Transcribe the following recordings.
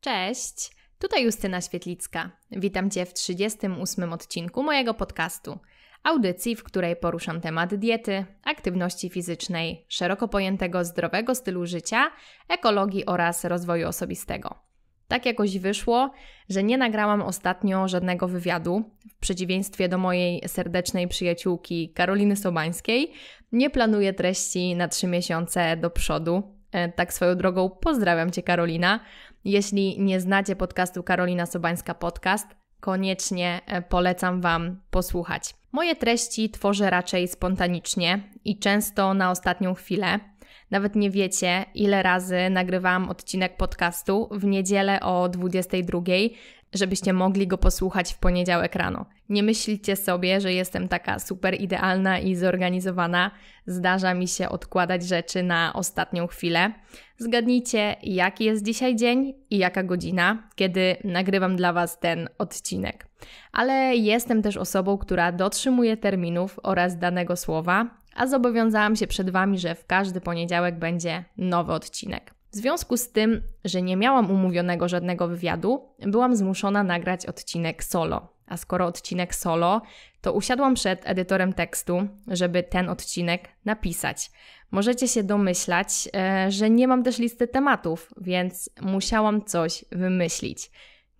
Cześć! Tutaj Justyna Świetlicka. Witam Cię w 38 odcinku mojego podcastu. Audycji, w której poruszam temat diety, aktywności fizycznej, szeroko pojętego zdrowego stylu życia, ekologii oraz rozwoju osobistego. Tak jakoś wyszło, że nie nagrałam ostatnio żadnego wywiadu. W przeciwieństwie do mojej serdecznej przyjaciółki Karoliny Sobańskiej, nie planuję treści na 3 miesiące do przodu. E, tak swoją drogą pozdrawiam Cię, Karolina. Jeśli nie znacie podcastu Karolina Sobańska Podcast, koniecznie e, polecam Wam posłuchać. Moje treści tworzę raczej spontanicznie i często na ostatnią chwilę. Nawet nie wiecie, ile razy nagrywałam odcinek podcastu w niedzielę o 22, żebyście mogli go posłuchać w poniedziałek rano. Nie myślicie sobie, że jestem taka super idealna i zorganizowana. Zdarza mi się odkładać rzeczy na ostatnią chwilę. Zgadnijcie, jaki jest dzisiaj dzień i jaka godzina, kiedy nagrywam dla Was ten odcinek. Ale jestem też osobą, która dotrzymuje terminów oraz danego słowa, a zobowiązałam się przed Wami, że w każdy poniedziałek będzie nowy odcinek. W związku z tym, że nie miałam umówionego żadnego wywiadu, byłam zmuszona nagrać odcinek solo. A skoro odcinek solo, to usiadłam przed edytorem tekstu, żeby ten odcinek napisać. Możecie się domyślać, e, że nie mam też listy tematów, więc musiałam coś wymyślić.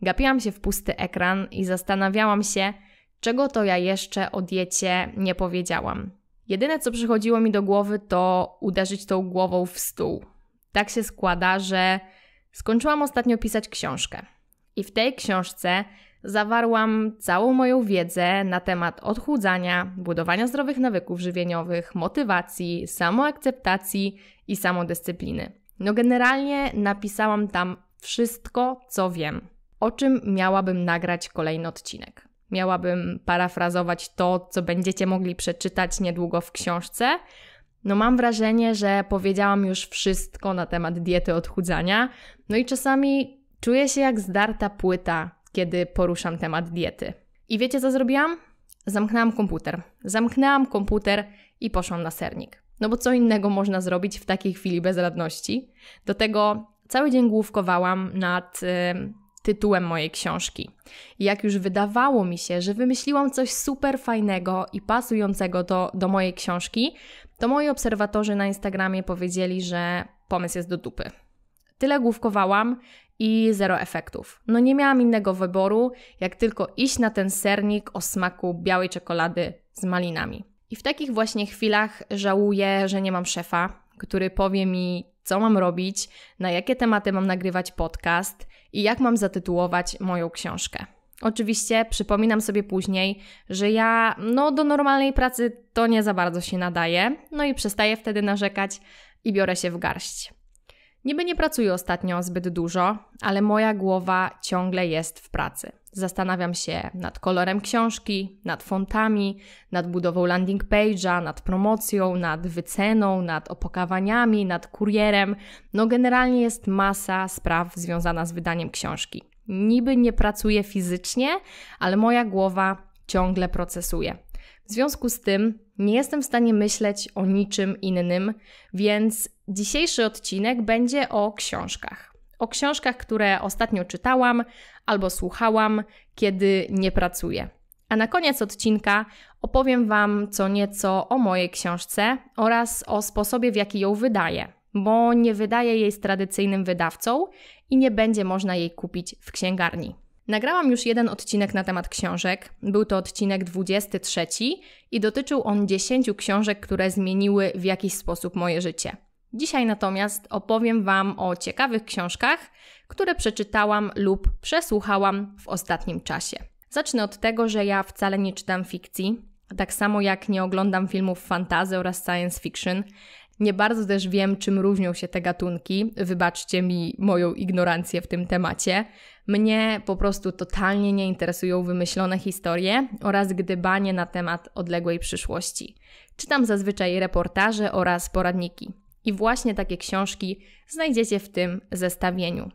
Gapiłam się w pusty ekran i zastanawiałam się, czego to ja jeszcze o diecie nie powiedziałam. Jedyne co przychodziło mi do głowy to uderzyć tą głową w stół. Tak się składa, że skończyłam ostatnio pisać książkę. I w tej książce zawarłam całą moją wiedzę na temat odchudzania, budowania zdrowych nawyków żywieniowych, motywacji, samoakceptacji i samodyscypliny. No, generalnie napisałam tam wszystko, co wiem, o czym miałabym nagrać kolejny odcinek. Miałabym parafrazować to, co będziecie mogli przeczytać niedługo w książce, no mam wrażenie, że powiedziałam już wszystko na temat diety odchudzania, no i czasami czuję się jak zdarta płyta, kiedy poruszam temat diety. I wiecie co zrobiłam? Zamknęłam komputer. Zamknęłam komputer i poszłam na sernik. No bo co innego można zrobić w takiej chwili bezradności? Do tego cały dzień główkowałam nad y, tytułem mojej książki. I jak już wydawało mi się, że wymyśliłam coś super fajnego i pasującego do, do mojej książki, to moi obserwatorzy na Instagramie powiedzieli, że pomysł jest do dupy. Tyle główkowałam i zero efektów. No nie miałam innego wyboru, jak tylko iść na ten sernik o smaku białej czekolady z malinami. I w takich właśnie chwilach żałuję, że nie mam szefa, który powie mi, co mam robić, na jakie tematy mam nagrywać podcast i jak mam zatytułować moją książkę. Oczywiście przypominam sobie później, że ja no do normalnej pracy to nie za bardzo się nadaje, no i przestaję wtedy narzekać i biorę się w garść. Niby nie pracuję ostatnio zbyt dużo, ale moja głowa ciągle jest w pracy. Zastanawiam się nad kolorem książki, nad fontami, nad budową landing page'a, nad promocją, nad wyceną, nad opakowaniami, nad kurierem. No generalnie jest masa spraw związana z wydaniem książki. Niby nie pracuję fizycznie, ale moja głowa ciągle procesuje. W związku z tym nie jestem w stanie myśleć o niczym innym, więc dzisiejszy odcinek będzie o książkach. O książkach, które ostatnio czytałam albo słuchałam, kiedy nie pracuję. A na koniec odcinka opowiem Wam co nieco o mojej książce oraz o sposobie, w jaki ją wydaję, bo nie wydaję jej z tradycyjnym wydawcą i nie będzie można jej kupić w księgarni. Nagrałam już jeden odcinek na temat książek. Był to odcinek 23 i dotyczył on 10 książek, które zmieniły w jakiś sposób moje życie. Dzisiaj natomiast opowiem Wam o ciekawych książkach, które przeczytałam lub przesłuchałam w ostatnim czasie. Zacznę od tego, że ja wcale nie czytam fikcji, tak samo jak nie oglądam filmów fantazy oraz science fiction. Nie bardzo też wiem, czym różnią się te gatunki. Wybaczcie mi moją ignorancję w tym temacie. Mnie po prostu totalnie nie interesują wymyślone historie oraz gdybanie na temat odległej przyszłości. Czytam zazwyczaj reportaże oraz poradniki. I właśnie takie książki znajdziecie w tym zestawieniu.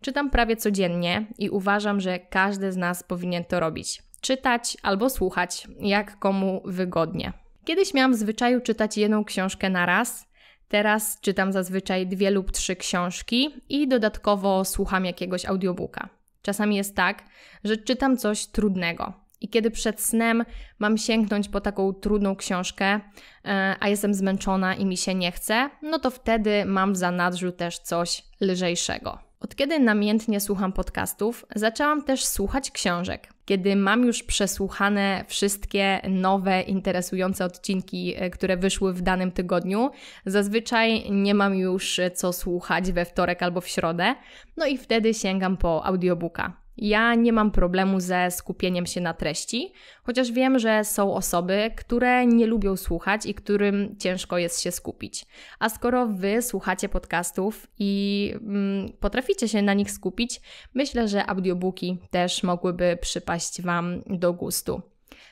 Czytam prawie codziennie i uważam, że każdy z nas powinien to robić. Czytać albo słuchać, jak komu wygodnie. Kiedyś miałam w zwyczaju czytać jedną książkę na raz. Teraz czytam zazwyczaj dwie lub trzy książki i dodatkowo słucham jakiegoś audiobooka. Czasami jest tak, że czytam coś trudnego. I kiedy przed snem mam sięgnąć po taką trudną książkę, e, a jestem zmęczona i mi się nie chce, no to wtedy mam w zanadrzu też coś lżejszego. Od kiedy namiętnie słucham podcastów, zaczęłam też słuchać książek kiedy mam już przesłuchane wszystkie nowe, interesujące odcinki, e, które wyszły w danym tygodniu, zazwyczaj nie mam już e, co słuchać we wtorek albo w środę, no i wtedy sięgam po audiobooka. Ja nie mam problemu ze skupieniem się na treści, chociaż wiem, że są osoby, które nie lubią słuchać i którym ciężko jest się skupić. A skoro wy słuchacie podcastów i mm, potraficie się na nich skupić, myślę, że audiobooki też mogłyby przypaść wam do gustu.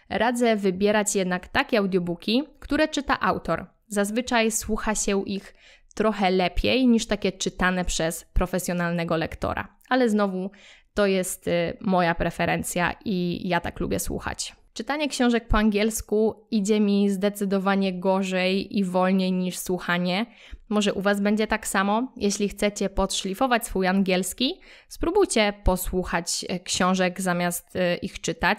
Radzę wybierać jednak takie audiobooki, które czyta autor. Zazwyczaj słucha się ich trochę lepiej niż takie czytane przez profesjonalnego lektora. Ale znowu to jest y, moja preferencja i ja tak lubię słuchać. Czytanie książek po angielsku idzie mi zdecydowanie gorzej i wolniej niż słuchanie. Może u Was będzie tak samo. Jeśli chcecie podszlifować swój angielski, spróbujcie posłuchać y, książek zamiast y, ich czytać.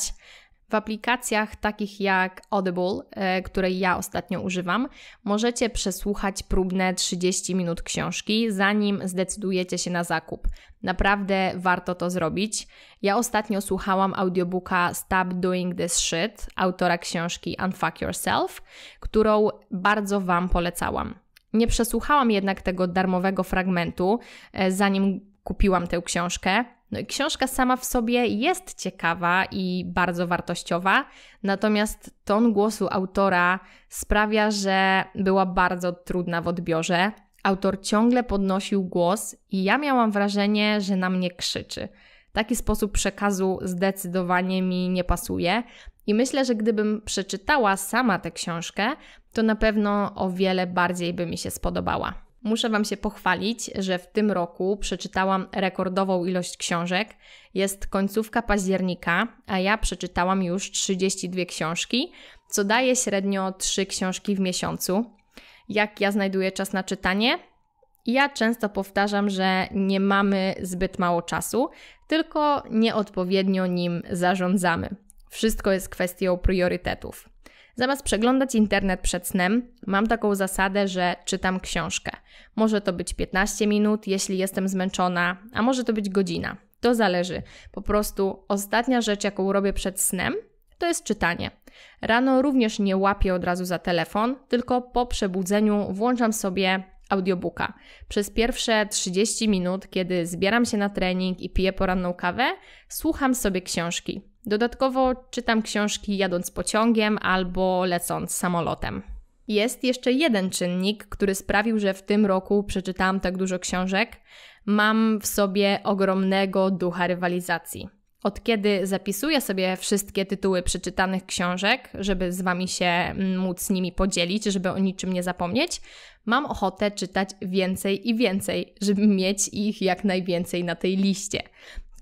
W aplikacjach takich jak Audible, e, której ja ostatnio używam, możecie przesłuchać próbne 30 minut książki, zanim zdecydujecie się na zakup. Naprawdę warto to zrobić. Ja ostatnio słuchałam audiobooka Stop Doing This Shit autora książki Unfuck Yourself, którą bardzo Wam polecałam. Nie przesłuchałam jednak tego darmowego fragmentu, e, zanim kupiłam tę książkę. Książka sama w sobie jest ciekawa i bardzo wartościowa, natomiast ton głosu autora sprawia, że była bardzo trudna w odbiorze. Autor ciągle podnosił głos i ja miałam wrażenie, że na mnie krzyczy. Taki sposób przekazu zdecydowanie mi nie pasuje. I myślę, że gdybym przeczytała sama tę książkę, to na pewno o wiele bardziej by mi się spodobała. Muszę Wam się pochwalić, że w tym roku przeczytałam rekordową ilość książek. Jest końcówka października, a ja przeczytałam już 32 książki, co daje średnio 3 książki w miesiącu. Jak ja znajduję czas na czytanie? Ja często powtarzam, że nie mamy zbyt mało czasu, tylko nieodpowiednio nim zarządzamy. Wszystko jest kwestią priorytetów. Zamiast przeglądać internet przed snem, mam taką zasadę, że czytam książkę. Może to być 15 minut, jeśli jestem zmęczona, a może to być godzina. To zależy. Po prostu ostatnia rzecz, jaką robię przed snem, to jest czytanie. Rano również nie łapię od razu za telefon, tylko po przebudzeniu włączam sobie audiobooka. Przez pierwsze 30 minut, kiedy zbieram się na trening i piję poranną kawę, słucham sobie książki. Dodatkowo czytam książki jadąc pociągiem albo lecąc samolotem. Jest jeszcze jeden czynnik, który sprawił, że w tym roku przeczytałam tak dużo książek. Mam w sobie ogromnego ducha rywalizacji. Od kiedy zapisuję sobie wszystkie tytuły przeczytanych książek, żeby z Wami się mm, móc nimi podzielić, żeby o niczym nie zapomnieć, mam ochotę czytać więcej i więcej, żeby mieć ich jak najwięcej na tej liście.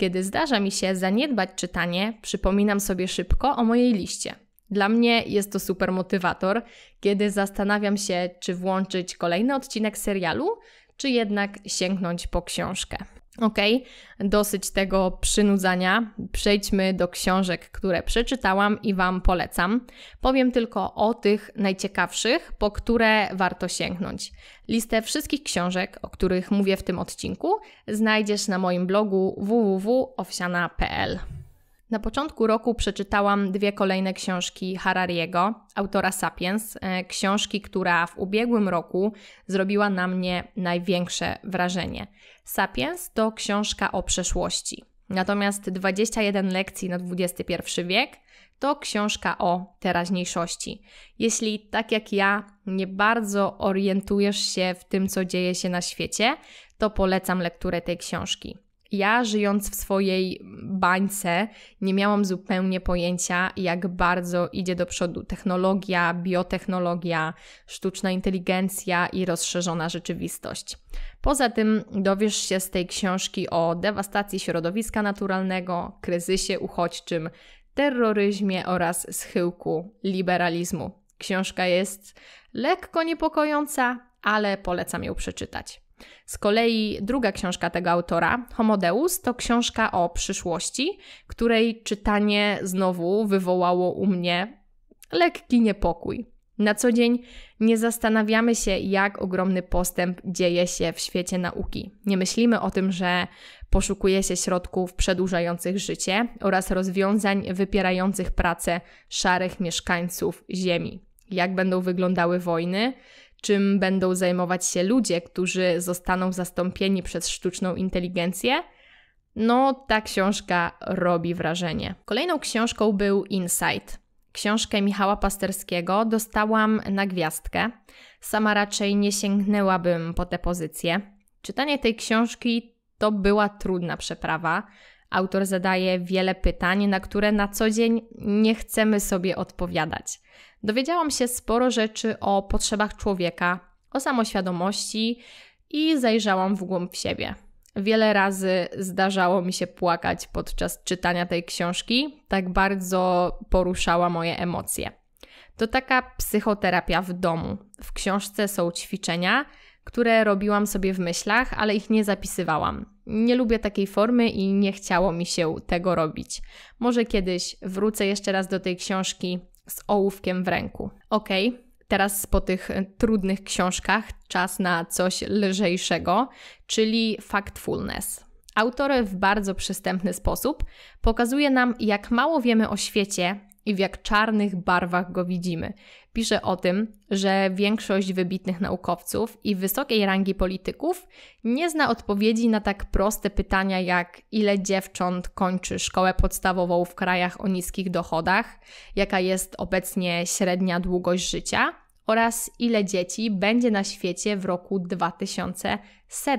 Kiedy zdarza mi się zaniedbać czytanie, przypominam sobie szybko o mojej liście. Dla mnie jest to super motywator, kiedy zastanawiam się, czy włączyć kolejny odcinek serialu, czy jednak sięgnąć po książkę. Ok, dosyć tego przynudzania. Przejdźmy do książek, które przeczytałam i Wam polecam. Powiem tylko o tych najciekawszych, po które warto sięgnąć. Listę wszystkich książek, o których mówię w tym odcinku, znajdziesz na moim blogu www.owsiana.pl. Na początku roku przeczytałam dwie kolejne książki Harariego, autora Sapiens, e, książki, która w ubiegłym roku zrobiła na mnie największe wrażenie. Sapiens to książka o przeszłości, natomiast 21 lekcji na XXI wiek to książka o teraźniejszości. Jeśli tak jak ja nie bardzo orientujesz się w tym, co dzieje się na świecie, to polecam lekturę tej książki. Ja, żyjąc w swojej bańce, nie miałam zupełnie pojęcia, jak bardzo idzie do przodu technologia, biotechnologia, sztuczna inteligencja i rozszerzona rzeczywistość. Poza tym dowiesz się z tej książki o dewastacji środowiska naturalnego, kryzysie uchodźczym, terroryzmie oraz schyłku liberalizmu. Książka jest lekko niepokojąca, ale polecam ją przeczytać. Z kolei druga książka tego autora, Homodeus, to książka o przyszłości, której czytanie znowu wywołało u mnie lekki niepokój. Na co dzień nie zastanawiamy się, jak ogromny postęp dzieje się w świecie nauki. Nie myślimy o tym, że poszukuje się środków przedłużających życie oraz rozwiązań wypierających pracę szarych mieszkańców Ziemi. Jak będą wyglądały wojny, czym będą zajmować się ludzie, którzy zostaną zastąpieni przez sztuczną inteligencję, no ta książka robi wrażenie. Kolejną książką był Insight. Książkę Michała Pasterskiego dostałam na gwiazdkę. Sama raczej nie sięgnęłabym po tę pozycję. Czytanie tej książki to była trudna przeprawa. Autor zadaje wiele pytań, na które na co dzień nie chcemy sobie odpowiadać. Dowiedziałam się sporo rzeczy o potrzebach człowieka, o samoświadomości i zajrzałam w głąb siebie. Wiele razy zdarzało mi się płakać podczas czytania tej książki, tak bardzo poruszała moje emocje. To taka psychoterapia w domu. W książce są ćwiczenia, które robiłam sobie w myślach, ale ich nie zapisywałam. Nie lubię takiej formy i nie chciało mi się tego robić. Może kiedyś wrócę jeszcze raz do tej książki z ołówkiem w ręku. Ok, teraz po tych e, trudnych książkach czas na coś lżejszego, czyli factfulness. Autor w bardzo przystępny sposób pokazuje nam, jak mało wiemy o świecie i w jak czarnych barwach go widzimy, pisze o tym, że większość wybitnych naukowców i wysokiej rangi polityków nie zna odpowiedzi na tak proste pytania jak ile dziewcząt kończy szkołę podstawową w krajach o niskich dochodach, jaka jest obecnie średnia długość życia oraz ile dzieci będzie na świecie w roku 2100.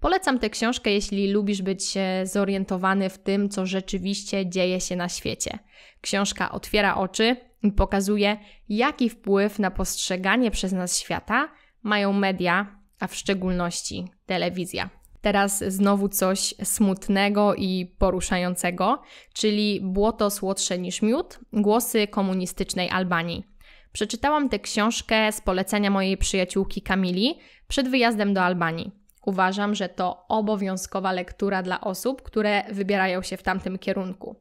Polecam tę książkę, jeśli lubisz być e, zorientowany w tym, co rzeczywiście dzieje się na świecie. Książka otwiera oczy, pokazuje, jaki wpływ na postrzeganie przez nas świata mają media, a w szczególności telewizja. Teraz znowu coś smutnego i poruszającego, czyli błoto słodsze niż miód głosy komunistycznej Albanii. Przeczytałam tę książkę z polecenia mojej przyjaciółki Kamili przed wyjazdem do Albanii. Uważam, że to obowiązkowa lektura dla osób, które wybierają się w tamtym kierunku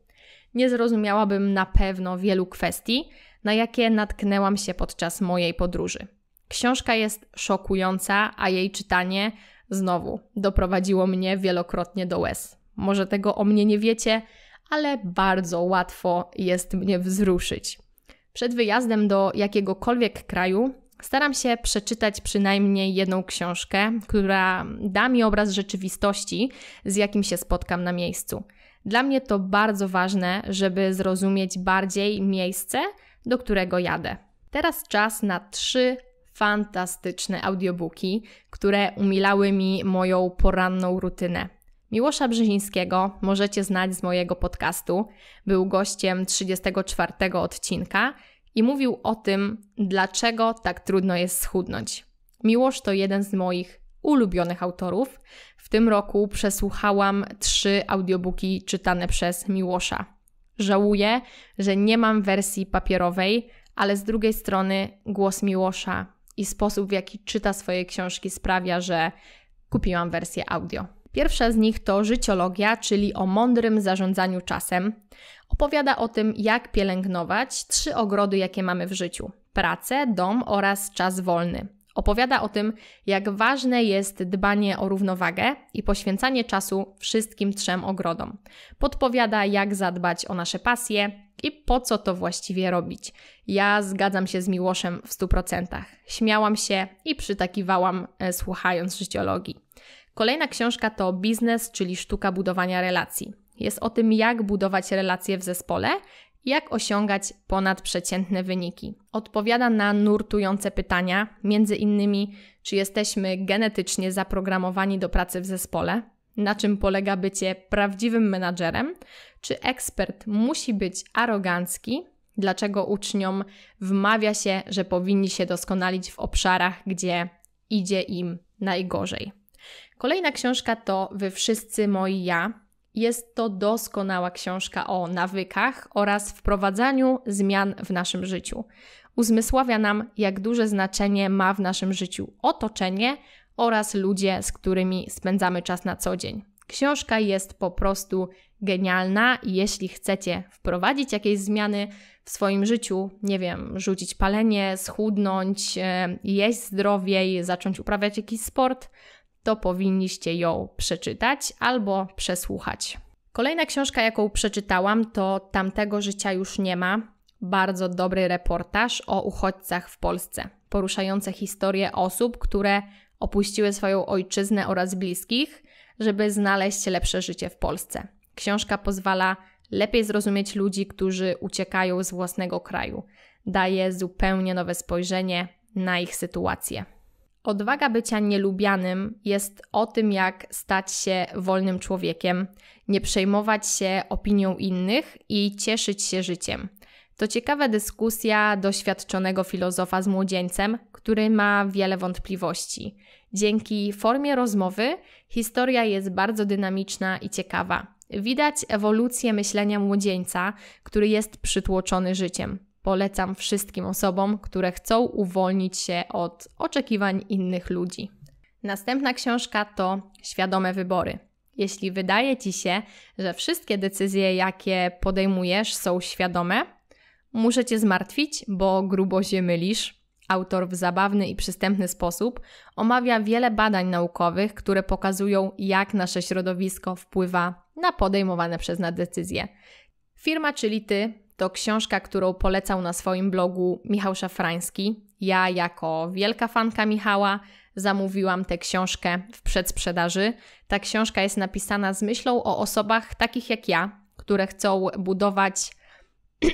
nie zrozumiałabym na pewno wielu kwestii, na jakie natknęłam się podczas mojej podróży. Książka jest szokująca, a jej czytanie znowu doprowadziło mnie wielokrotnie do łez. Może tego o mnie nie wiecie, ale bardzo łatwo jest mnie wzruszyć. Przed wyjazdem do jakiegokolwiek kraju staram się przeczytać przynajmniej jedną książkę, która da mi obraz rzeczywistości, z jakim się spotkam na miejscu. Dla mnie to bardzo ważne, żeby zrozumieć bardziej miejsce, do którego jadę. Teraz czas na trzy fantastyczne audiobooki, które umilały mi moją poranną rutynę. Miłosza Brzezińskiego możecie znać z mojego podcastu. Był gościem 34 odcinka i mówił o tym, dlaczego tak trudno jest schudnąć. Miłosz to jeden z moich ulubionych autorów, w tym roku przesłuchałam trzy audiobooki czytane przez Miłosza. Żałuję, że nie mam wersji papierowej, ale z drugiej strony głos Miłosza i sposób, w jaki czyta swoje książki, sprawia, że kupiłam wersję audio. Pierwsza z nich to życiologia, czyli o mądrym zarządzaniu czasem. Opowiada o tym, jak pielęgnować trzy ogrody, jakie mamy w życiu: pracę, dom oraz czas wolny. Opowiada o tym, jak ważne jest dbanie o równowagę i poświęcanie czasu wszystkim trzem ogrodom. Podpowiada, jak zadbać o nasze pasje i po co to właściwie robić. Ja zgadzam się z Miłoszem w 100%. Śmiałam się i przytakiwałam, e, słuchając życiologii. Kolejna książka to Biznes, czyli sztuka budowania relacji. Jest o tym, jak budować relacje w zespole jak osiągać ponadprzeciętne wyniki? Odpowiada na nurtujące pytania, między innymi, czy jesteśmy genetycznie zaprogramowani do pracy w zespole, na czym polega bycie prawdziwym menadżerem, czy ekspert musi być arogancki, dlaczego uczniom wmawia się, że powinni się doskonalić w obszarach, gdzie idzie im najgorzej. Kolejna książka to Wy wszyscy moi ja jest to doskonała książka o nawykach oraz wprowadzaniu zmian w naszym życiu. Uzmysławia nam, jak duże znaczenie ma w naszym życiu otoczenie oraz ludzie, z którymi spędzamy czas na co dzień. Książka jest po prostu genialna jeśli chcecie wprowadzić jakieś zmiany w swoim życiu, nie wiem, rzucić palenie, schudnąć, e, jeść zdrowiej, zacząć uprawiać jakiś sport, to powinniście ją przeczytać albo przesłuchać. Kolejna książka, jaką przeczytałam, to Tamtego życia już nie ma. Bardzo dobry reportaż o uchodźcach w Polsce, poruszający historię osób, które opuściły swoją ojczyznę oraz bliskich, żeby znaleźć lepsze życie w Polsce. Książka pozwala lepiej zrozumieć ludzi, którzy uciekają z własnego kraju. Daje zupełnie nowe spojrzenie na ich sytuację. Odwaga bycia nielubianym jest o tym, jak stać się wolnym człowiekiem, nie przejmować się opinią innych i cieszyć się życiem. To ciekawa dyskusja doświadczonego filozofa z młodzieńcem, który ma wiele wątpliwości. Dzięki formie rozmowy historia jest bardzo dynamiczna i ciekawa. Widać ewolucję myślenia młodzieńca, który jest przytłoczony życiem polecam wszystkim osobom, które chcą uwolnić się od oczekiwań innych ludzi. Następna książka to Świadome Wybory. Jeśli wydaje ci się, że wszystkie decyzje, jakie podejmujesz, są świadome, muszę cię zmartwić, bo grubo się mylisz. Autor w zabawny i przystępny sposób omawia wiele badań naukowych, które pokazują, jak nasze środowisko wpływa na podejmowane przez nas decyzje. Firma, czyli ty, to książka, którą polecał na swoim blogu Michał Szafrański. Ja, jako wielka fanka Michała, zamówiłam tę książkę w przedsprzedaży. Ta książka jest napisana z myślą o osobach takich jak ja, które chcą budować.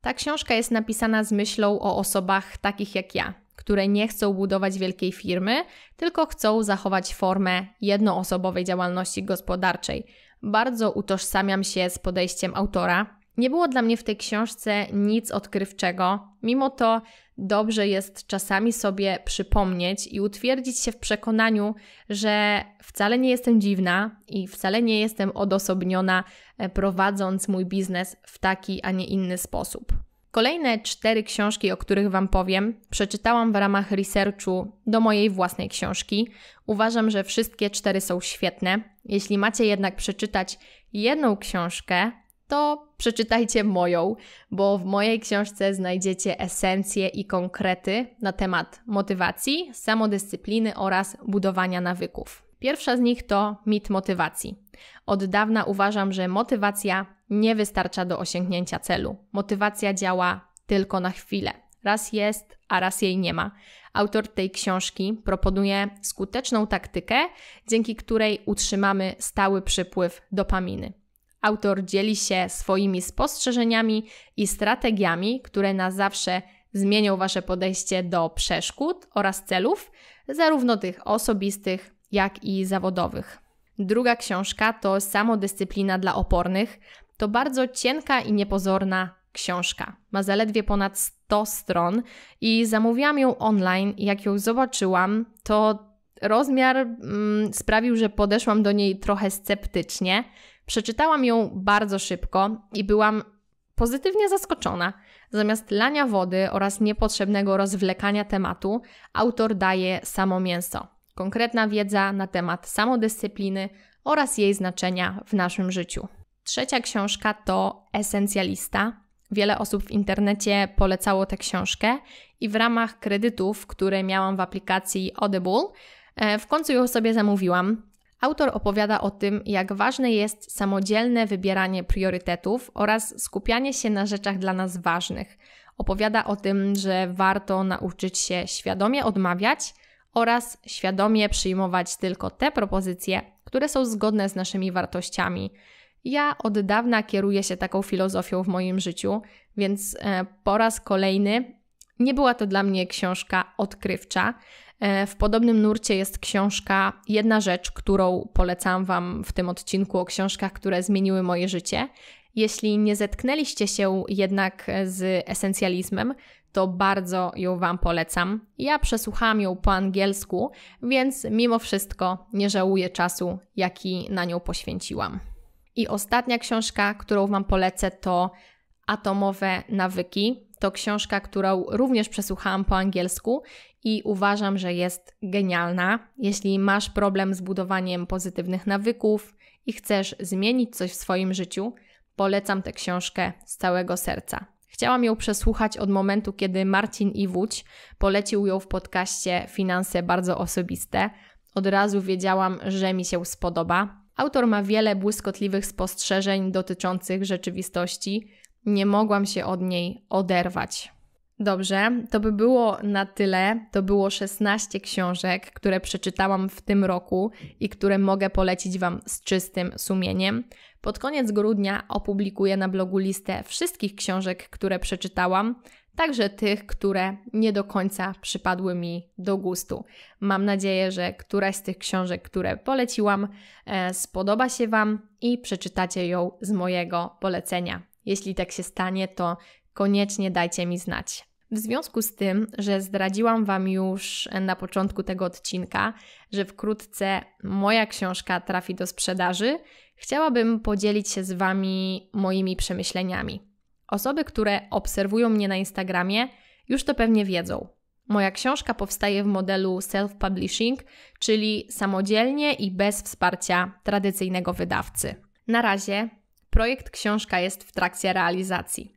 Ta książka jest napisana z myślą o osobach takich jak ja, które nie chcą budować wielkiej firmy, tylko chcą zachować formę jednoosobowej działalności gospodarczej bardzo utożsamiam się z podejściem autora. Nie było dla mnie w tej książce nic odkrywczego, mimo to dobrze jest czasami sobie przypomnieć i utwierdzić się w przekonaniu, że wcale nie jestem dziwna i wcale nie jestem odosobniona e, prowadząc mój biznes w taki, a nie inny sposób. Kolejne cztery książki, o których Wam powiem, przeczytałam w ramach researchu do mojej własnej książki. Uważam, że wszystkie cztery są świetne. Jeśli macie jednak przeczytać jedną książkę, to przeczytajcie moją, bo w mojej książce znajdziecie esencje i konkrety na temat motywacji, samodyscypliny oraz budowania nawyków. Pierwsza z nich to mit motywacji. Od dawna uważam, że motywacja nie wystarcza do osiągnięcia celu. Motywacja działa tylko na chwilę. Raz jest, a raz jej nie ma. Autor tej książki proponuje skuteczną taktykę, dzięki której utrzymamy stały przypływ dopaminy. Autor dzieli się swoimi spostrzeżeniami i strategiami, które na zawsze zmienią Wasze podejście do przeszkód oraz celów, zarówno tych osobistych, jak i zawodowych. Druga książka to Samodyscyplina dla opornych. To bardzo cienka i niepozorna książka. Ma zaledwie ponad 100 stron i zamówiłam ją online. Jak ją zobaczyłam, to rozmiar mm, sprawił, że podeszłam do niej trochę sceptycznie. Przeczytałam ją bardzo szybko i byłam pozytywnie zaskoczona. Zamiast lania wody oraz niepotrzebnego rozwlekania tematu, autor daje samo mięso konkretna wiedza na temat samodyscypliny oraz jej znaczenia w naszym życiu. Trzecia książka to Esencjalista. Wiele osób w internecie polecało tę książkę i w ramach kredytów, które miałam w aplikacji Audible, e, w końcu ją sobie zamówiłam. Autor opowiada o tym, jak ważne jest samodzielne wybieranie priorytetów oraz skupianie się na rzeczach dla nas ważnych. Opowiada o tym, że warto nauczyć się świadomie odmawiać oraz świadomie przyjmować tylko te propozycje, które są zgodne z naszymi wartościami. Ja od dawna kieruję się taką filozofią w moim życiu, więc e, po raz kolejny nie była to dla mnie książka odkrywcza. E, w podobnym nurcie jest książka Jedna rzecz, którą polecam Wam w tym odcinku o książkach, które zmieniły moje życie. Jeśli nie zetknęliście się jednak z esencjalizmem, to bardzo ją Wam polecam. Ja przesłuchałam ją po angielsku, więc mimo wszystko nie żałuję czasu, jaki na nią poświęciłam. I ostatnia książka, którą Wam polecę, to Atomowe nawyki. To książka, którą również przesłuchałam po angielsku i uważam, że jest genialna. Jeśli masz problem z budowaniem pozytywnych nawyków i chcesz zmienić coś w swoim życiu, polecam tę książkę z całego serca. Chciałam ją przesłuchać od momentu, kiedy Marcin Iwódź polecił ją w podcaście Finanse bardzo osobiste. Od razu wiedziałam, że mi się spodoba. Autor ma wiele błyskotliwych spostrzeżeń dotyczących rzeczywistości. Nie mogłam się od niej oderwać. Dobrze, to by było na tyle. To było 16 książek, które przeczytałam w tym roku i które mogę polecić Wam z czystym sumieniem. Pod koniec grudnia opublikuję na blogu listę wszystkich książek, które przeczytałam, także tych, które nie do końca przypadły mi do gustu. Mam nadzieję, że któraś z tych książek, które poleciłam, e, spodoba się Wam i przeczytacie ją z mojego polecenia. Jeśli tak się stanie, to koniecznie dajcie mi znać. W związku z tym, że zdradziłam Wam już na początku tego odcinka, że wkrótce moja książka trafi do sprzedaży, chciałabym podzielić się z Wami moimi przemyśleniami. Osoby, które obserwują mnie na Instagramie, już to pewnie wiedzą. Moja książka powstaje w modelu self-publishing, czyli samodzielnie i bez wsparcia tradycyjnego wydawcy. Na razie projekt książka jest w trakcie realizacji.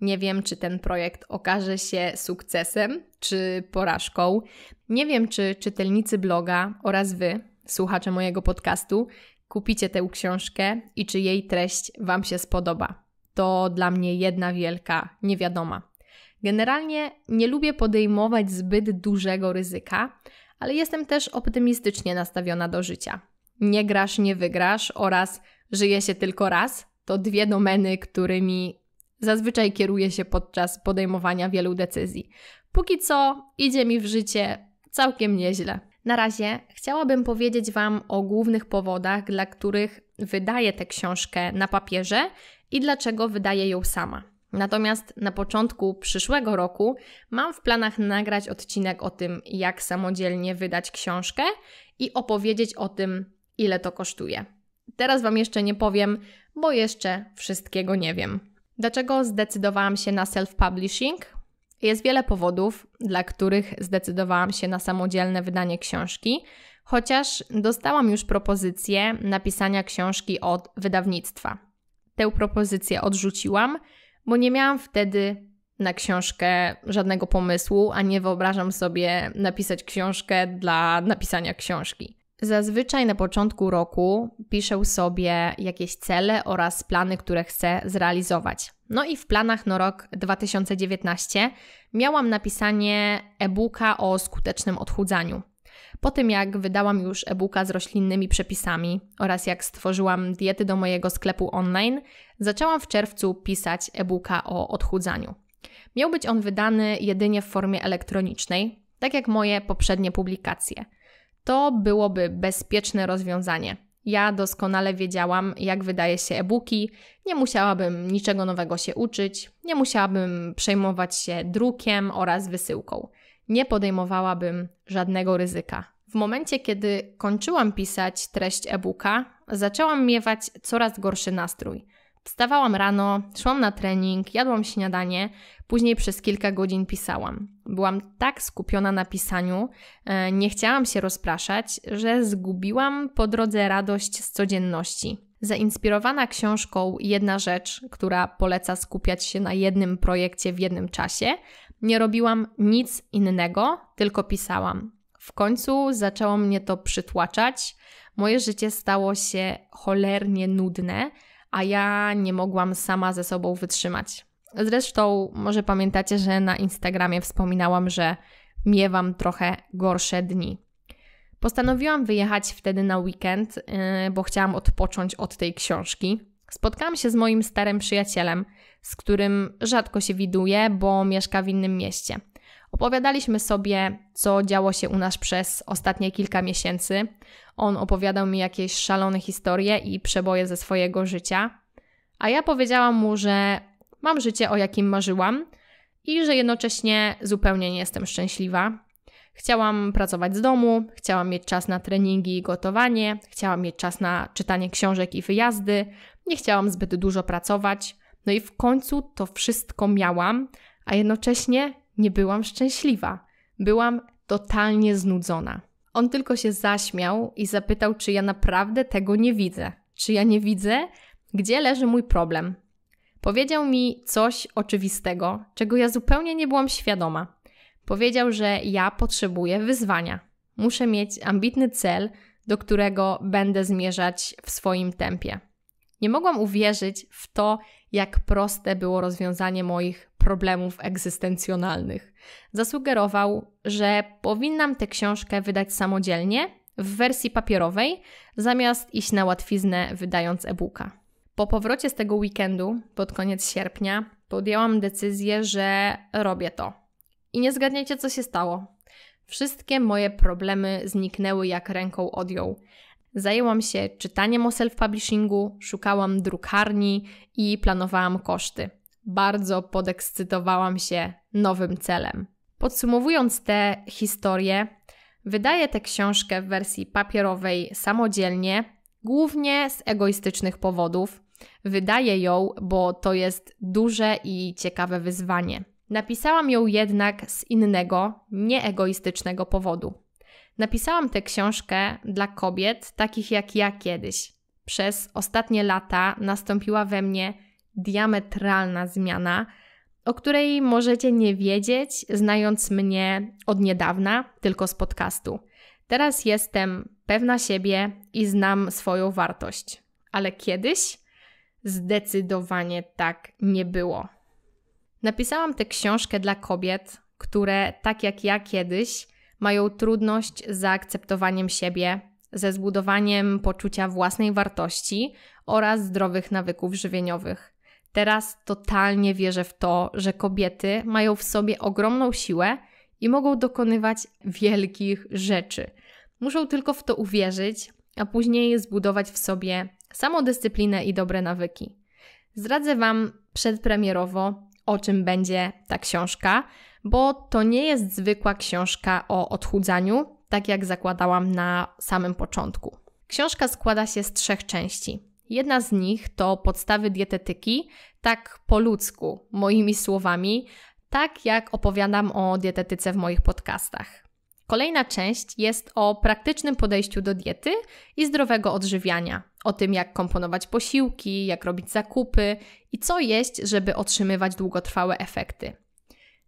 Nie wiem, czy ten projekt okaże się sukcesem, czy porażką. Nie wiem, czy czytelnicy bloga oraz wy, słuchacze mojego podcastu, kupicie tę książkę i czy jej treść Wam się spodoba. To dla mnie jedna wielka niewiadoma. Generalnie nie lubię podejmować zbyt dużego ryzyka, ale jestem też optymistycznie nastawiona do życia. Nie grasz, nie wygrasz oraz żyje się tylko raz to dwie domeny, którymi zazwyczaj kieruję się podczas podejmowania wielu decyzji. Póki co idzie mi w życie całkiem nieźle. Na razie chciałabym powiedzieć Wam o głównych powodach, dla których wydaję tę książkę na papierze i dlaczego wydaję ją sama. Natomiast na początku przyszłego roku mam w planach nagrać odcinek o tym, jak samodzielnie wydać książkę i opowiedzieć o tym, ile to kosztuje. Teraz Wam jeszcze nie powiem, bo jeszcze wszystkiego nie wiem. Dlaczego zdecydowałam się na self-publishing? Jest wiele powodów, dla których zdecydowałam się na samodzielne wydanie książki, chociaż dostałam już propozycję napisania książki od wydawnictwa. Tę propozycję odrzuciłam, bo nie miałam wtedy na książkę żadnego pomysłu, a nie wyobrażam sobie napisać książkę dla napisania książki. Zazwyczaj na początku roku piszę sobie jakieś cele oraz plany, które chcę zrealizować. No i w planach na rok 2019 miałam napisanie e-booka o skutecznym odchudzaniu. Po tym jak wydałam już e-booka z roślinnymi przepisami oraz jak stworzyłam diety do mojego sklepu online, zaczęłam w czerwcu pisać e-booka o odchudzaniu. Miał być on wydany jedynie w formie elektronicznej, tak jak moje poprzednie publikacje – to byłoby bezpieczne rozwiązanie. Ja doskonale wiedziałam, jak wydaje się e-booki, nie musiałabym niczego nowego się uczyć, nie musiałabym przejmować się drukiem oraz wysyłką. Nie podejmowałabym żadnego ryzyka. W momencie, kiedy kończyłam pisać treść e-booka, zaczęłam miewać coraz gorszy nastrój. Wstawałam rano, szłam na trening, jadłam śniadanie, później przez kilka godzin pisałam. Byłam tak skupiona na pisaniu, e, nie chciałam się rozpraszać, że zgubiłam po drodze radość z codzienności. Zainspirowana książką Jedna rzecz, która poleca skupiać się na jednym projekcie w jednym czasie, nie robiłam nic innego, tylko pisałam. W końcu zaczęło mnie to przytłaczać, moje życie stało się cholernie nudne a ja nie mogłam sama ze sobą wytrzymać. Zresztą może pamiętacie, że na Instagramie wspominałam, że miewam trochę gorsze dni. Postanowiłam wyjechać wtedy na weekend, y, bo chciałam odpocząć od tej książki. Spotkałam się z moim starym przyjacielem, z którym rzadko się widuję, bo mieszka w innym mieście. Opowiadaliśmy sobie, co działo się u nas przez ostatnie kilka miesięcy. On opowiadał mi jakieś szalone historie i przeboje ze swojego życia, a ja powiedziałam mu, że mam życie, o jakim marzyłam i że jednocześnie zupełnie nie jestem szczęśliwa. Chciałam pracować z domu, chciałam mieć czas na treningi i gotowanie, chciałam mieć czas na czytanie książek i wyjazdy, nie chciałam zbyt dużo pracować. No i w końcu to wszystko miałam, a jednocześnie nie byłam szczęśliwa. Byłam totalnie znudzona. On tylko się zaśmiał i zapytał, czy ja naprawdę tego nie widzę. Czy ja nie widzę, gdzie leży mój problem. Powiedział mi coś oczywistego, czego ja zupełnie nie byłam świadoma. Powiedział, że ja potrzebuję wyzwania. Muszę mieć ambitny cel, do którego będę zmierzać w swoim tempie. Nie mogłam uwierzyć w to, jak proste było rozwiązanie moich problemów egzystencjonalnych. Zasugerował, że powinnam tę książkę wydać samodzielnie w wersji papierowej, zamiast iść na łatwiznę wydając e-booka. Po powrocie z tego weekendu, pod koniec sierpnia, podjęłam decyzję, że robię to. I nie zgadniecie, co się stało. Wszystkie moje problemy zniknęły jak ręką odjął, Zajęłam się czytaniem o self-publishingu, szukałam drukarni i planowałam koszty. Bardzo podekscytowałam się nowym celem. Podsumowując tę historię, wydaję tę książkę w wersji papierowej samodzielnie, głównie z egoistycznych powodów. Wydaję ją, bo to jest duże i ciekawe wyzwanie. Napisałam ją jednak z innego, nieegoistycznego powodu. Napisałam tę książkę dla kobiet, takich jak ja kiedyś. Przez ostatnie lata nastąpiła we mnie diametralna zmiana, o której możecie nie wiedzieć, znając mnie od niedawna, tylko z podcastu. Teraz jestem pewna siebie i znam swoją wartość, ale kiedyś zdecydowanie tak nie było. Napisałam tę książkę dla kobiet, które, tak jak ja kiedyś, mają trudność z zaakceptowaniem siebie, ze zbudowaniem poczucia własnej wartości oraz zdrowych nawyków żywieniowych. Teraz totalnie wierzę w to, że kobiety mają w sobie ogromną siłę i mogą dokonywać wielkich rzeczy. Muszą tylko w to uwierzyć, a później zbudować w sobie samodyscyplinę i dobre nawyki. Zdradzę Wam przedpremierowo, o czym będzie ta książka, bo to nie jest zwykła książka o odchudzaniu, tak jak zakładałam na samym początku. Książka składa się z trzech części. Jedna z nich to podstawy dietetyki, tak po ludzku, moimi słowami, tak jak opowiadam o dietetyce w moich podcastach. Kolejna część jest o praktycznym podejściu do diety i zdrowego odżywiania, o tym jak komponować posiłki, jak robić zakupy i co jeść, żeby otrzymywać długotrwałe efekty.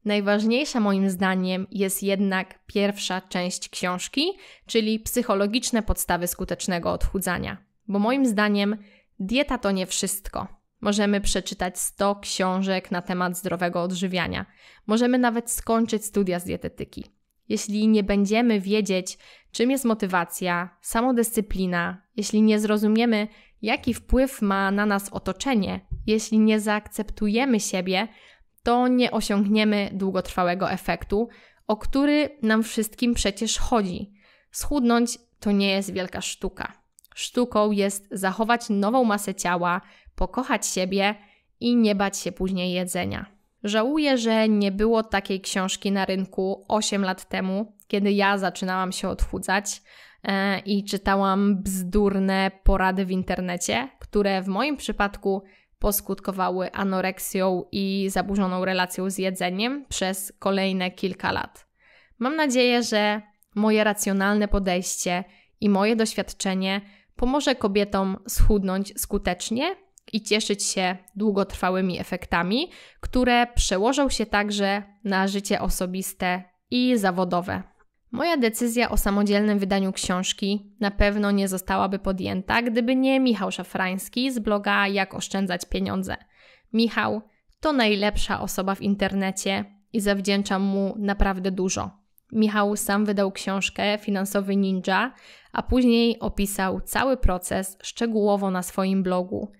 Najważniejsza moim zdaniem jest jednak pierwsza część książki, czyli psychologiczne podstawy skutecznego odchudzania. Bo moim zdaniem dieta to nie wszystko. Możemy przeczytać 100 książek na temat zdrowego odżywiania. Możemy nawet skończyć studia z dietetyki. Jeśli nie będziemy wiedzieć, czym jest motywacja, samodyscyplina, jeśli nie zrozumiemy, jaki wpływ ma na nas otoczenie, jeśli nie zaakceptujemy siebie, to nie osiągniemy długotrwałego efektu, o który nam wszystkim przecież chodzi. Schudnąć to nie jest wielka sztuka. Sztuką jest zachować nową masę ciała, pokochać siebie i nie bać się później jedzenia. Żałuję, że nie było takiej książki na rynku 8 lat temu, kiedy ja zaczynałam się odchudzać e, i czytałam bzdurne porady w internecie, które w moim przypadku poskutkowały anoreksją i zaburzoną relacją z jedzeniem przez kolejne kilka lat. Mam nadzieję, że moje racjonalne podejście i moje doświadczenie pomoże kobietom schudnąć skutecznie i cieszyć się długotrwałymi efektami, które przełożą się także na życie osobiste i zawodowe. Moja decyzja o samodzielnym wydaniu książki na pewno nie zostałaby podjęta, gdyby nie Michał Szafrański z bloga Jak oszczędzać pieniądze. Michał to najlepsza osoba w internecie i zawdzięczam mu naprawdę dużo. Michał sam wydał książkę Finansowy Ninja, a później opisał cały proces szczegółowo na swoim blogu.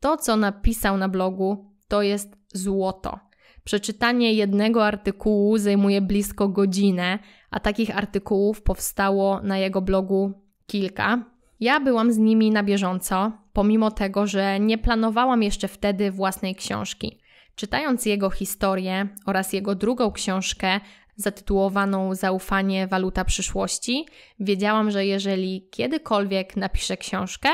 To, co napisał na blogu, to jest złoto. Przeczytanie jednego artykułu zajmuje blisko godzinę, a takich artykułów powstało na jego blogu kilka. Ja byłam z nimi na bieżąco, pomimo tego, że nie planowałam jeszcze wtedy własnej książki. Czytając jego historię oraz jego drugą książkę zatytułowaną Zaufanie waluta przyszłości, wiedziałam, że jeżeli kiedykolwiek napiszę książkę,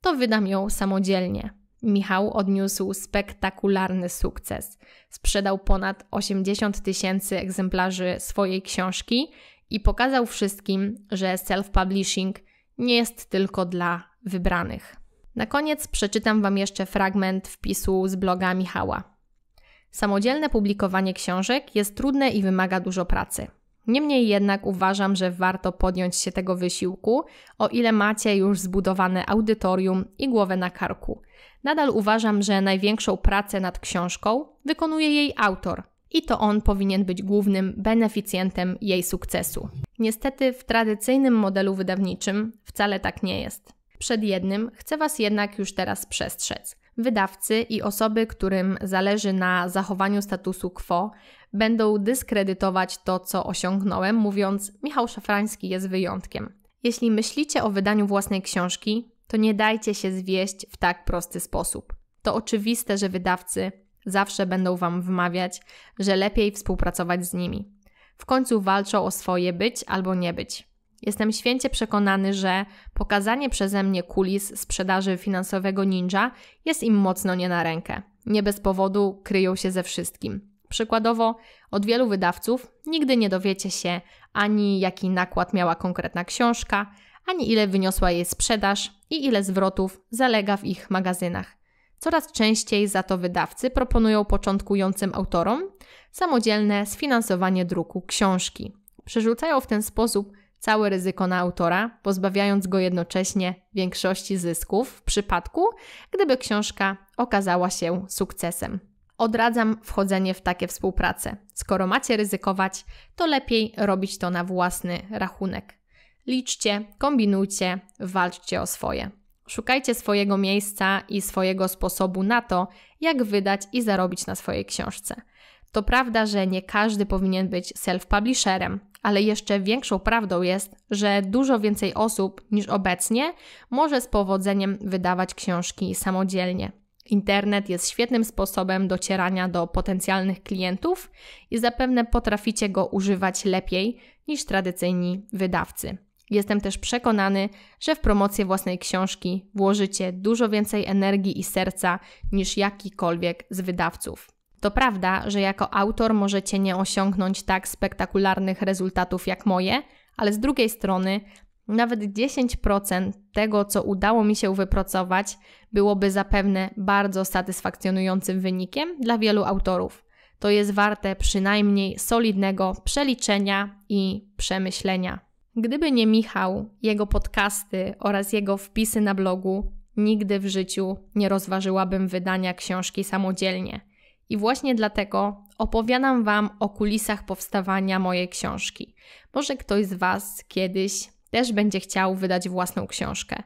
to wydam ją samodzielnie. Michał odniósł spektakularny sukces. Sprzedał ponad 80 tysięcy egzemplarzy swojej książki i pokazał wszystkim, że self-publishing nie jest tylko dla wybranych. Na koniec przeczytam Wam jeszcze fragment wpisu z bloga Michała. Samodzielne publikowanie książek jest trudne i wymaga dużo pracy. Niemniej jednak uważam, że warto podjąć się tego wysiłku, o ile macie już zbudowane audytorium i głowę na karku. Nadal uważam, że największą pracę nad książką wykonuje jej autor, i to on powinien być głównym beneficjentem jej sukcesu. Niestety w tradycyjnym modelu wydawniczym wcale tak nie jest. Przed jednym chcę Was jednak już teraz przestrzec. Wydawcy i osoby, którym zależy na zachowaniu statusu quo, będą dyskredytować to, co osiągnąłem, mówiąc: Michał Szafrański jest wyjątkiem. Jeśli myślicie o wydaniu własnej książki, to nie dajcie się zwieść w tak prosty sposób. To oczywiste, że wydawcy zawsze będą Wam wmawiać, że lepiej współpracować z nimi. W końcu walczą o swoje być albo nie być. Jestem święcie przekonany, że pokazanie przeze mnie kulis sprzedaży finansowego ninja jest im mocno nie na rękę. Nie bez powodu kryją się ze wszystkim. Przykładowo, od wielu wydawców nigdy nie dowiecie się ani jaki nakład miała konkretna książka, ani ile wyniosła jej sprzedaż i ile zwrotów zalega w ich magazynach. Coraz częściej za to wydawcy proponują początkującym autorom samodzielne sfinansowanie druku książki. Przerzucają w ten sposób całe ryzyko na autora, pozbawiając go jednocześnie większości zysków w przypadku, gdyby książka okazała się sukcesem. Odradzam wchodzenie w takie współprace. Skoro macie ryzykować, to lepiej robić to na własny rachunek. Liczcie, kombinujcie, walczcie o swoje. Szukajcie swojego miejsca i swojego sposobu na to, jak wydać i zarobić na swojej książce. To prawda, że nie każdy powinien być self-publisherem, ale jeszcze większą prawdą jest, że dużo więcej osób niż obecnie może z powodzeniem wydawać książki samodzielnie. Internet jest świetnym sposobem docierania do potencjalnych klientów i zapewne potraficie go używać lepiej niż tradycyjni wydawcy. Jestem też przekonany, że w promocję własnej książki włożycie dużo więcej energii i serca niż jakikolwiek z wydawców. To prawda, że jako autor możecie nie osiągnąć tak spektakularnych rezultatów jak moje, ale z drugiej strony nawet 10% tego, co udało mi się wypracować, byłoby zapewne bardzo satysfakcjonującym wynikiem dla wielu autorów. To jest warte przynajmniej solidnego przeliczenia i przemyślenia. Gdyby nie Michał, jego podcasty oraz jego wpisy na blogu, nigdy w życiu nie rozważyłabym wydania książki samodzielnie. I właśnie dlatego opowiadam Wam o kulisach powstawania mojej książki. Może ktoś z Was kiedyś też będzie chciał wydać własną książkę.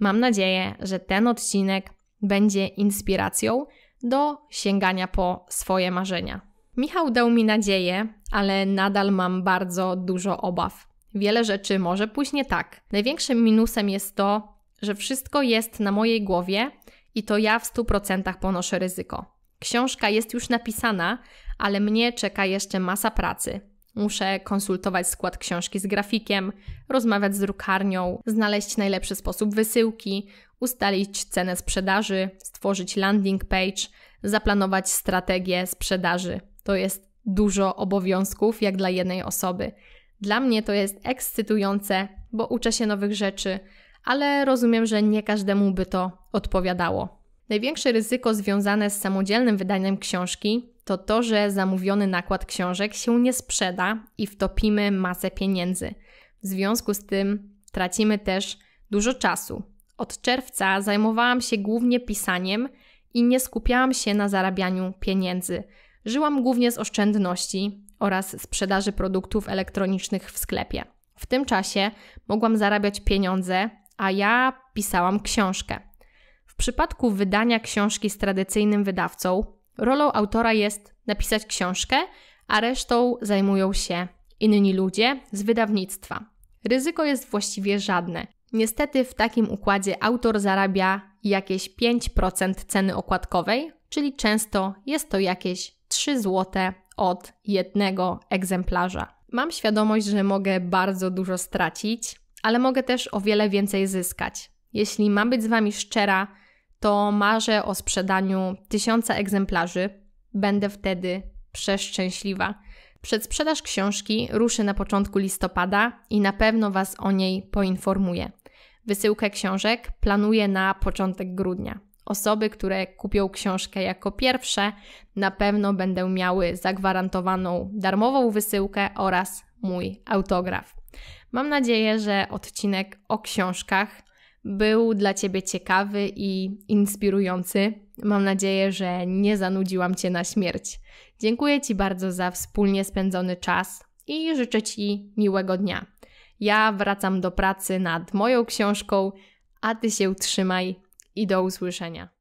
Mam nadzieję, że ten odcinek będzie inspiracją do sięgania po swoje marzenia. Michał dał mi nadzieję, ale nadal mam bardzo dużo obaw. Wiele rzeczy może pójść nie tak. Największym minusem jest to, że wszystko jest na mojej głowie i to ja w 100% ponoszę ryzyko. Książka jest już napisana, ale mnie czeka jeszcze masa pracy. Muszę konsultować skład książki z grafikiem, rozmawiać z drukarnią, znaleźć najlepszy sposób wysyłki, ustalić cenę sprzedaży, stworzyć landing page, zaplanować strategię sprzedaży. To jest dużo obowiązków jak dla jednej osoby. Dla mnie to jest ekscytujące, bo uczę się nowych rzeczy, ale rozumiem, że nie każdemu by to odpowiadało. Największe ryzyko związane z samodzielnym wydaniem książki to to, że zamówiony nakład książek się nie sprzeda i wtopimy masę pieniędzy. W związku z tym tracimy też dużo czasu. Od czerwca zajmowałam się głównie pisaniem i nie skupiałam się na zarabianiu pieniędzy. Żyłam głównie z oszczędności oraz sprzedaży produktów elektronicznych w sklepie. W tym czasie mogłam zarabiać pieniądze, a ja pisałam książkę. W przypadku wydania książki z tradycyjnym wydawcą, rolą autora jest napisać książkę, a resztą zajmują się inni ludzie z wydawnictwa. Ryzyko jest właściwie żadne. Niestety w takim układzie autor zarabia jakieś 5% ceny okładkowej, czyli często jest to jakieś 3 zł od jednego egzemplarza. Mam świadomość, że mogę bardzo dużo stracić, ale mogę też o wiele więcej zyskać. Jeśli mam być z Wami szczera, to marzę o sprzedaniu tysiąca egzemplarzy. Będę wtedy przeszczęśliwa. Przedsprzedaż książki ruszy na początku listopada i na pewno Was o niej poinformuję. Wysyłkę książek planuję na początek grudnia. Osoby, które kupią książkę jako pierwsze, na pewno będą miały zagwarantowaną darmową wysyłkę oraz mój autograf. Mam nadzieję, że odcinek o książkach był dla Ciebie ciekawy i inspirujący. Mam nadzieję, że nie zanudziłam Cię na śmierć. Dziękuję Ci bardzo za wspólnie spędzony czas i życzę Ci miłego dnia. Ja wracam do pracy nad moją książką, a Ty się trzymaj i do usłyszenia.